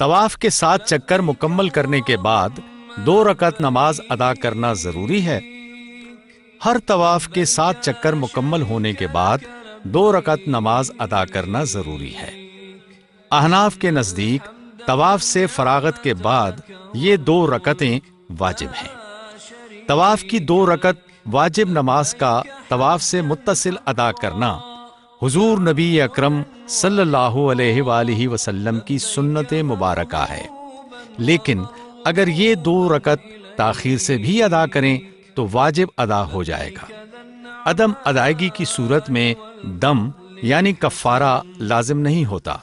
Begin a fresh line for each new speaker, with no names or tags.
तवाफ के साथ चक्कर मुकम्मल करने के बाद दो रकत नमाज अदा करना ज़रूरी है हर तवाफ के साथ चक्कर मुकम्मल होने के बाद दो रकत नमाज अदा करना ज़रूरी है अहनाफ के नज़दीक तवाफ से फरागत के बाद ये दो रकतें वाजिब हैं तवाफ की दो रकत वाजिब नमाज का तवाफ से मुतसिल अदा करना हुजूर नबी अकरम सल्लल्लाहु अलैहि वसल्लम की सुन्नत मुबारक है लेकिन अगर ये दो रकत ताखिर से भी अदा करें तो वाजिब अदा हो जाएगा अदम अदायगी की सूरत में दम यानी कफ़ारा लाजिम नहीं होता